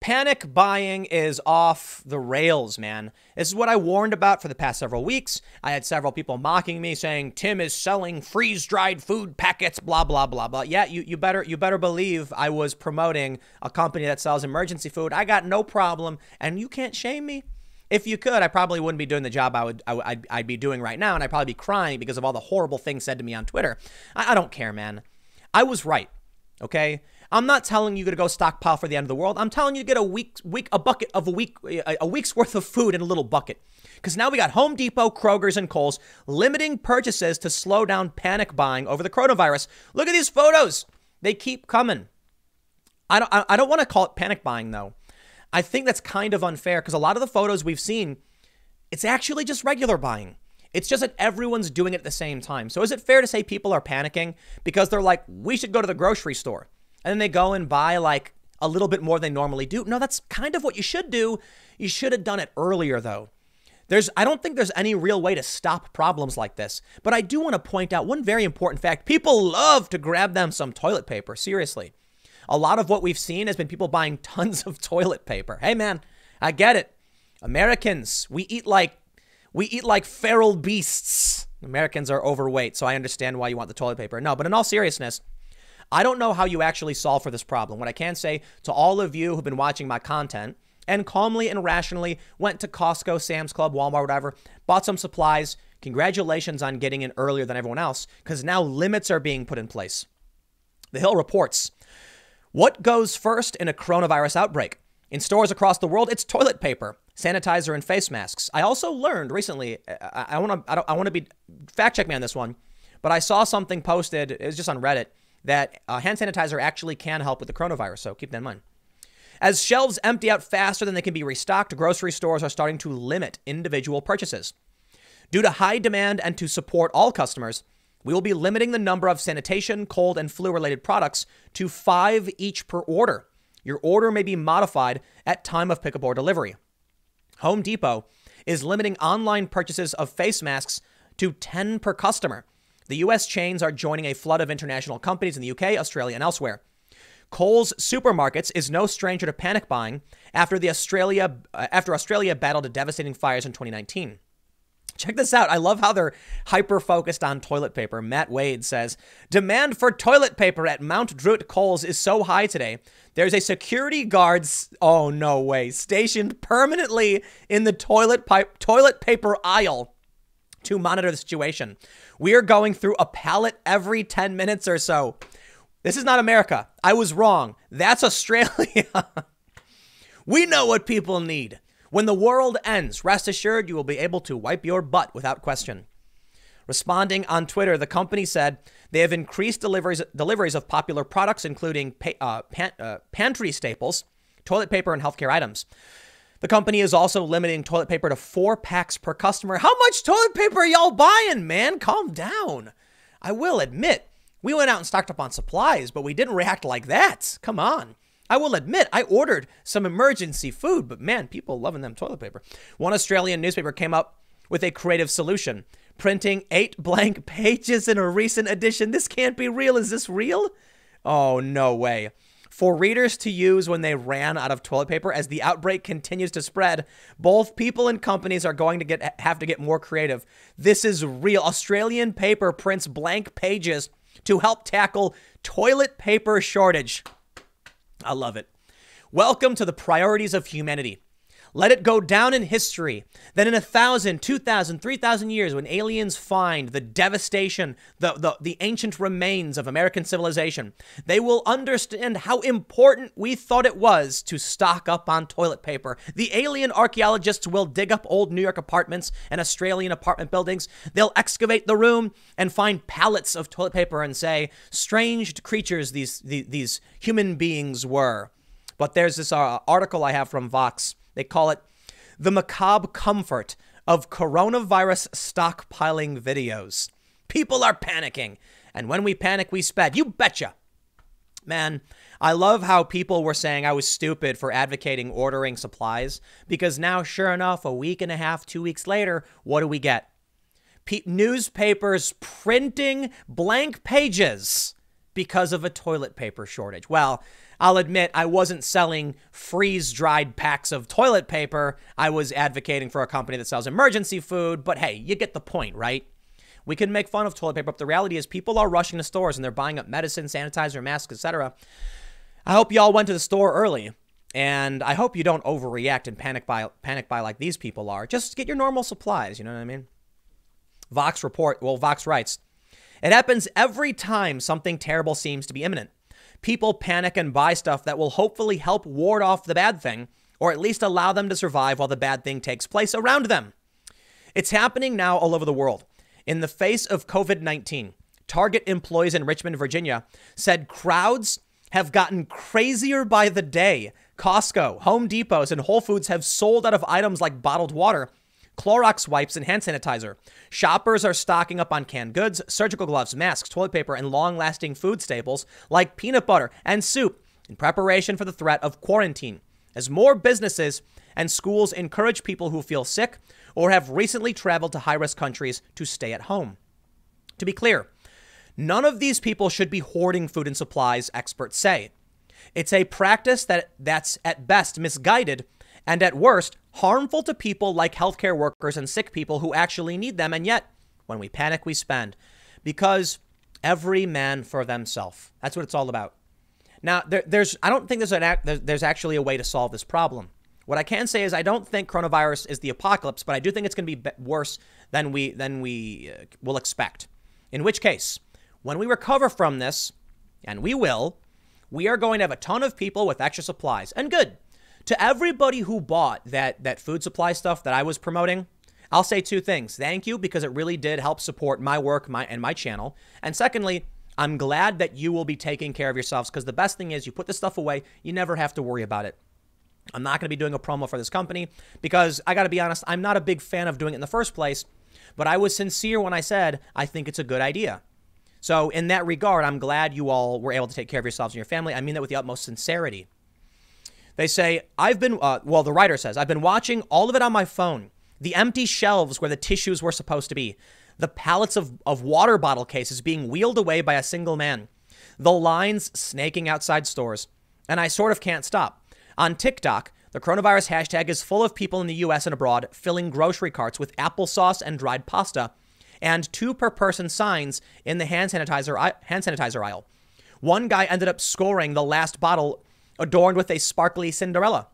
Panic buying is off the rails, man. This is what I warned about for the past several weeks. I had several people mocking me saying Tim is selling freeze-dried food packets, blah blah blah blah. Yeah, you, you better you better believe I was promoting a company that sells emergency food. I got no problem, and you can't shame me. If you could, I probably wouldn't be doing the job I would I, would I'd be doing right now, and I'd probably be crying because of all the horrible things said to me on Twitter. I, I don't care, man. I was right. Okay. I'm not telling you to go stockpile for the end of the world. I'm telling you to get a week, week, a bucket of a week, a week's worth of food in a little bucket. Because now we got Home Depot, Kroger's, and Kohl's limiting purchases to slow down panic buying over the coronavirus. Look at these photos; they keep coming. I don't, I don't want to call it panic buying though. I think that's kind of unfair because a lot of the photos we've seen, it's actually just regular buying. It's just that everyone's doing it at the same time. So is it fair to say people are panicking because they're like, we should go to the grocery store? and then they go and buy like a little bit more than they normally do. No, that's kind of what you should do. You should have done it earlier though. There's I don't think there's any real way to stop problems like this, but I do want to point out one very important fact. People love to grab them some toilet paper, seriously. A lot of what we've seen has been people buying tons of toilet paper. Hey man, I get it. Americans, we eat like we eat like feral beasts. Americans are overweight, so I understand why you want the toilet paper. No, but in all seriousness, I don't know how you actually solve for this problem. What I can say to all of you who've been watching my content and calmly and rationally went to Costco, Sam's Club, Walmart, whatever, bought some supplies. Congratulations on getting in earlier than everyone else because now limits are being put in place. The Hill reports What goes first in a coronavirus outbreak? In stores across the world, it's toilet paper, sanitizer, and face masks. I also learned recently, I, want to I wanna be fact check me on this one, but I saw something posted, it was just on Reddit, that uh, hand sanitizer actually can help with the coronavirus. So keep that in mind. As shelves empty out faster than they can be restocked, grocery stores are starting to limit individual purchases. Due to high demand and to support all customers, we will be limiting the number of sanitation, cold, and flu related products to five each per order. Your order may be modified at time of pickup or delivery. Home Depot is limiting online purchases of face masks to 10 per customer the US chains are joining a flood of international companies in the UK, Australia, and elsewhere. Coles Supermarkets is no stranger to panic buying after the Australia uh, after Australia battled a devastating fires in 2019. Check this out. I love how they're hyper focused on toilet paper. Matt Wade says Demand for toilet paper at Mount Druitt Coles is so high today. There's a security guard, oh no way, stationed permanently in the toilet, pipe, toilet paper aisle to monitor the situation. We are going through a pallet every 10 minutes or so. This is not America. I was wrong. That's Australia. we know what people need. When the world ends, rest assured you will be able to wipe your butt without question. Responding on Twitter, the company said they have increased deliveries, deliveries of popular products, including pa- uh, pan- uh, pantry staples, toilet paper, and healthcare items. The company is also limiting toilet paper to four packs per customer. How much toilet paper y'all buying, man? Calm down. I will admit, we went out and stocked up on supplies, but we didn't react like that. Come on. I will admit, I ordered some emergency food, but man, people loving them toilet paper. One Australian newspaper came up with a creative solution printing eight blank pages in a recent edition. This can't be real. Is this real? Oh, no way for readers to use when they ran out of toilet paper as the outbreak continues to spread. Both people and companies are going to get have to get more creative. This is real. Australian paper prints blank pages to help tackle toilet paper shortage. I love it. Welcome to the priorities of humanity. Let it go down in history. Then in a thousand, two thousand, three thousand years, when aliens find the devastation, the, the, the ancient remains of American civilization, they will understand how important we thought it was to stock up on toilet paper. The alien archaeologists will dig up old New York apartments and Australian apartment buildings. They'll excavate the room and find pallets of toilet paper and say, strange creatures these, these, these human beings were. But there's this uh, article I have from Vox they call it the macabre comfort of coronavirus stockpiling videos. People are panicking, and when we panic, we sped. You betcha. Man, I love how people were saying I was stupid for advocating ordering supplies because now, sure enough, a week and a half, two weeks later, what do we get? Pe- newspapers printing blank pages because of a toilet paper shortage. Well, I'll admit I wasn't selling freeze dried packs of toilet paper. I was advocating for a company that sells emergency food, but hey, you get the point, right? We can make fun of toilet paper, but the reality is people are rushing to stores and they're buying up medicine, sanitizer, masks, etc. I hope y'all went to the store early. And I hope you don't overreact and panic buy panic buy like these people are. Just get your normal supplies, you know what I mean? Vox report, well Vox writes, it happens every time something terrible seems to be imminent people panic and buy stuff that will hopefully help ward off the bad thing, or at least allow them to survive while the bad thing takes place around them. It's happening now all over the world. In the face of COVID 19, Target employees in Richmond, Virginia said crowds have gotten crazier by the day. Costco, Home Depots, and Whole Foods have sold out of items like bottled water Clorox wipes, and hand sanitizer. Shoppers are stocking up on canned goods, surgical gloves, masks, toilet paper, and long lasting food staples like peanut butter and soup in preparation for the threat of quarantine. As more businesses and schools encourage people who feel sick or have recently traveled to high risk countries to stay at home. To be clear, none of these people should be hoarding food and supplies, experts say. It's a practice that that's at best misguided and at worst harmful to people like healthcare workers and sick people who actually need them. And yet, when we panic, we spend because every man for themselves. That's what it's all about. Now, there, there's I don't think there's an act, there's actually a way to solve this problem. What I can say is I don't think coronavirus is the apocalypse, but I do think it's going to be worse than we than we uh, will expect. In which case, when we recover from this, and we will, we are going to have a ton of people with extra supplies. And good to everybody who bought that that food supply stuff that I was promoting, I'll say two things. Thank you because it really did help support my work, my and my channel. And secondly, I'm glad that you will be taking care of yourselves because the best thing is you put the stuff away, you never have to worry about it. I'm not going to be doing a promo for this company because I got to be honest, I'm not a big fan of doing it in the first place, but I was sincere when I said I think it's a good idea. So, in that regard, I'm glad you all were able to take care of yourselves and your family. I mean that with the utmost sincerity. They say, I've been, uh, well, the writer says, I've been watching all of it on my phone. The empty shelves where the tissues were supposed to be. The pallets of, of water bottle cases being wheeled away by a single man. The lines snaking outside stores. And I sort of can't stop. On TikTok, the coronavirus hashtag is full of people in the US and abroad filling grocery carts with applesauce and dried pasta, and two per person signs in the hand sanitizer, hand sanitizer aisle. One guy ended up scoring the last bottle adorned with a sparkly Cinderella.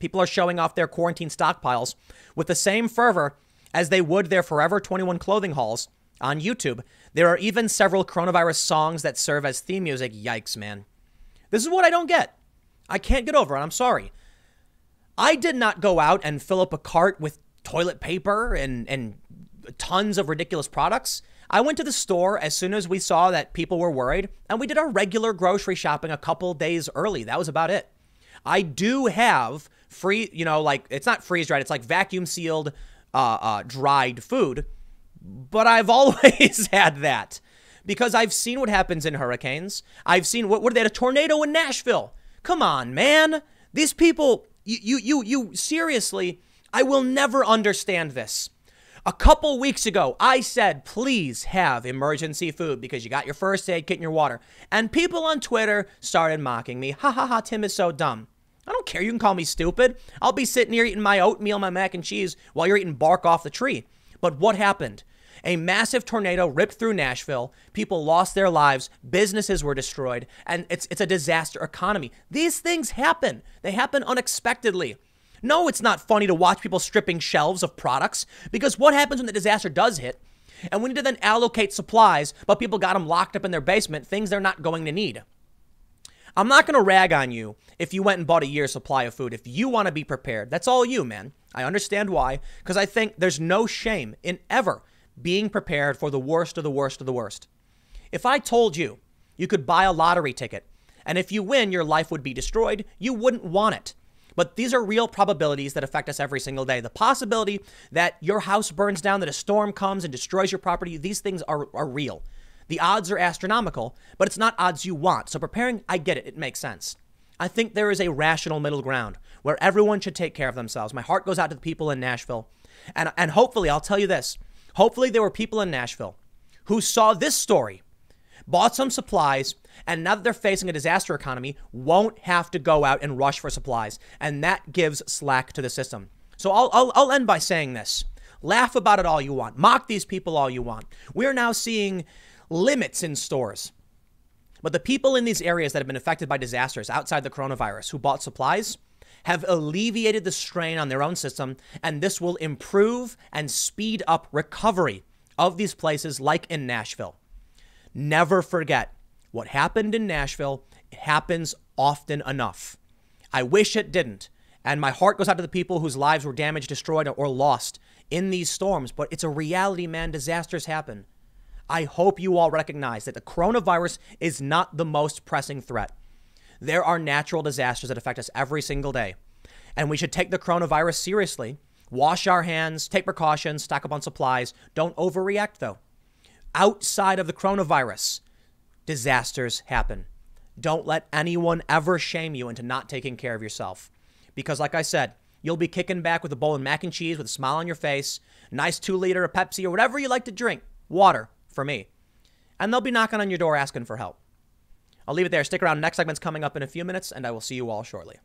People are showing off their quarantine stockpiles with the same fervor as they would their Forever 21 clothing hauls on YouTube. There are even several coronavirus songs that serve as theme music. Yikes, man. This is what I don't get. I can't get over it. I'm sorry. I did not go out and fill up a cart with toilet paper and, and tons of ridiculous products I went to the store as soon as we saw that people were worried, and we did our regular grocery shopping a couple days early. That was about it. I do have free, you know, like it's not freeze dried, it's like vacuum sealed, uh, uh, dried food, but I've always had that because I've seen what happens in hurricanes. I've seen what, what they had a tornado in Nashville. Come on, man. These people, you, you, you, you seriously, I will never understand this. A couple weeks ago, I said, please have emergency food because you got your first aid kit and your water. And people on Twitter started mocking me. Ha ha ha, Tim is so dumb. I don't care. You can call me stupid. I'll be sitting here eating my oatmeal, my mac and cheese while you're eating bark off the tree. But what happened? A massive tornado ripped through Nashville. People lost their lives. Businesses were destroyed. And it's, it's a disaster economy. These things happen, they happen unexpectedly. No, it's not funny to watch people stripping shelves of products because what happens when the disaster does hit? And we need to then allocate supplies, but people got them locked up in their basement, things they're not going to need. I'm not going to rag on you if you went and bought a year's supply of food. If you want to be prepared, that's all you, man. I understand why, because I think there's no shame in ever being prepared for the worst of the worst of the worst. If I told you you could buy a lottery ticket, and if you win, your life would be destroyed, you wouldn't want it. But these are real probabilities that affect us every single day. The possibility that your house burns down, that a storm comes and destroys your property, these things are, are real. The odds are astronomical, but it's not odds you want. So preparing, I get it, it makes sense. I think there is a rational middle ground where everyone should take care of themselves. My heart goes out to the people in Nashville. And, and hopefully, I'll tell you this hopefully, there were people in Nashville who saw this story, bought some supplies, and now that they're facing a disaster economy, won't have to go out and rush for supplies. And that gives slack to the system. So I'll, I'll, I'll end by saying this. Laugh about it all you want. Mock these people all you want. We're now seeing limits in stores. But the people in these areas that have been affected by disasters outside the coronavirus who bought supplies have alleviated the strain on their own system, and this will improve and speed up recovery of these places, like in Nashville. Never forget what happened in Nashville happens often enough. I wish it didn't. And my heart goes out to the people whose lives were damaged, destroyed, or lost in these storms. But it's a reality, man. Disasters happen. I hope you all recognize that the coronavirus is not the most pressing threat. There are natural disasters that affect us every single day. And we should take the coronavirus seriously, wash our hands, take precautions, stock up on supplies. Don't overreact, though. Outside of the coronavirus, disasters happen. Don't let anyone ever shame you into not taking care of yourself. Because, like I said, you'll be kicking back with a bowl of mac and cheese with a smile on your face, nice two liter of Pepsi or whatever you like to drink, water for me. And they'll be knocking on your door asking for help. I'll leave it there. Stick around. Next segment's coming up in a few minutes, and I will see you all shortly.